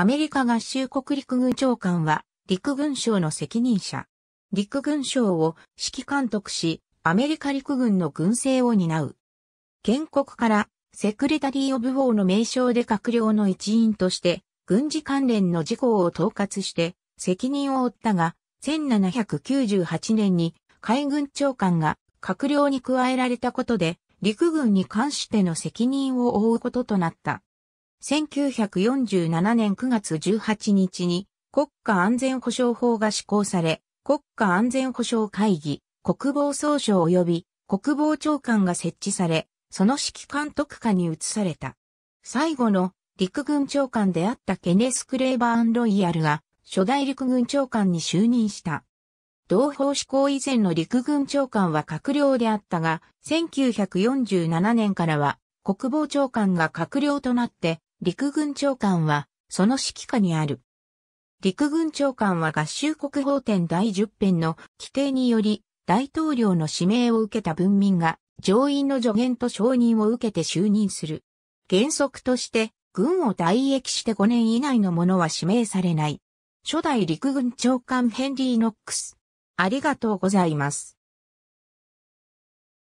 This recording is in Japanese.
アメリカ合衆国陸軍長官は、陸軍省の責任者。陸軍省を指揮監督し、アメリカ陸軍の軍政を担う。建国から、セクレタリー・オブ・ウォーの名称で閣僚の一員として、軍事関連の事項を統括して、責任を負ったが、1798年に海軍長官が閣僚に加えられたことで、陸軍に関しての責任を負うこととなった。1947年9月18日に国家安全保障法が施行され、国家安全保障会議、国防総省及び国防長官が設置され、その指揮監督下に移された。最後の陸軍長官であったケネス・クレーバーン・ロイヤルが初代陸軍長官に就任した。同法施行以前の陸軍長官は閣僚であったが、1947年からは国防長官が閣僚となって陸軍長官は、その指揮下にある。陸軍長官は合衆国法典第10編の規定により、大統領の指名を受けた文民が、上院の助言と承認を受けて就任する。原則として、軍を退役して5年以内の者は指名されない。初代陸軍長官ヘンリー・ノックス。ありがとうございます。